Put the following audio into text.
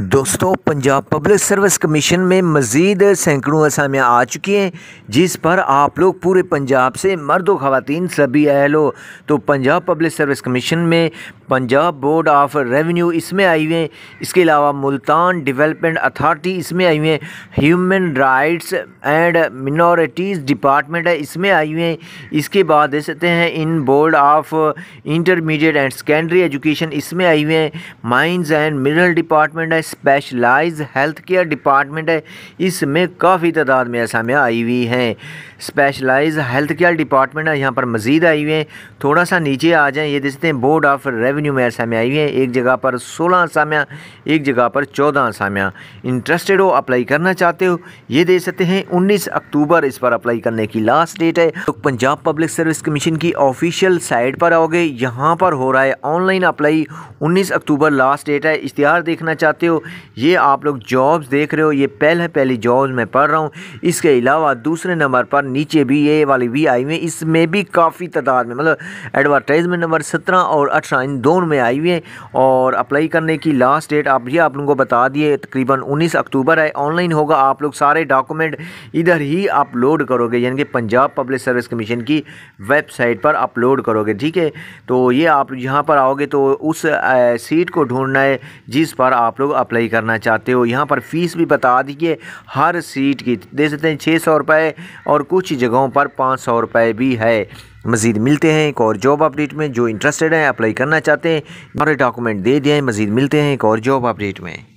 दोस्तों Punjab public service commission में मज़ीद सैकड़ों असामियाँ आ चुकी हैं जिस पर आप लोग पूरे पंजाब से मर्द व ख़वान सभी अहल हो तो पंजाब पब्लिक सर्विस कमीशन में पंजाब बोर्ड ऑफ रेवेन्यू इसमें आई हुए हैं इसके अलावा मुल्तान डेवलपमेंट अथॉरिटी इसमें आई हुए हैं human rights and minorities department है इसमें आई हुए हैं इसके बाद दे सकते हैं in board of intermediate and secondary education इसमें आई हुए हैं माइंस एंड मिनरल डिपार्टमेंट है स्पेशलाइज हेल्थ केयर डिपार्टमेंट है इसमें काफ़ी तादाद में असामियाँ आई हुई हैं स्पेशलाइज हेल्थ केयर डिपार्टमेंट है यहाँ पर मज़ीद आई हुई हैं थोड़ा सा नीचे आ जाएँ ये देखते हैं बोर्ड ऑफ रेवेन्यू में असामियाँ आई हुई हैं एक जगह पर सोलह असामियाँ एक जगह पर चौदह असामियाँ इंटरेस्टेड हो अप्लाई करना चाहते हो ये दे सकते हैं उन्नीस अक्टूबर इस पर अप्लाई करने की लास्ट डेट है तो पंजाब पब्लिक सर्विस कमीशन की ऑफिशियल साइट पर आओगे यहाँ पर हो रहा है ऑनलाइन अप्लाई उन्नीस अक्टूबर लास्ट डेट है इश्तहार देखना चाहते हो हो ये आप लोग जॉब्स देख रहे हो ये पहले पहली जॉब्स मैं पढ़ रहा हूँ इसके अलावा दूसरे नंबर पर नीचे भी ये वाली भी आई हुई है इसमें भी काफ़ी तादाद में मतलब एडवर्टाइजमेंट नंबर सत्रह और अठारह इन दोनों में आई हुई है और अप्लाई करने की लास्ट डेट आप ये आप लोगों को बता दिए तकरीबन उन्नीस अक्टूबर है ऑनलाइन होगा आप लोग सारे डॉक्यूमेंट इधर ही अपलोड करोगे यानी कि पंजाब पब्लिक सर्विस कमीशन की वेबसाइट पर अपलोड करोगे ठीक है तो ये आप यहाँ पर आओगे तो उस सीट को ढूंढना है जिस पर आप लोग अप्लाई करना चाहते हो यहाँ पर फ़ीस भी बता दीजिए हर सीट की दे सकते हैं छः सौ रुपये और कुछ जगहों पर पाँच सौ रुपये भी है मज़ीद मिलते हैं एक और जॉब अपडेट में जो इंटरेस्टेड हैं अप्लाई करना चाहते हैं हमारे डॉक्यूमेंट दे दिए हैं मज़ीद मिलते हैं एक और जॉब अपडेट में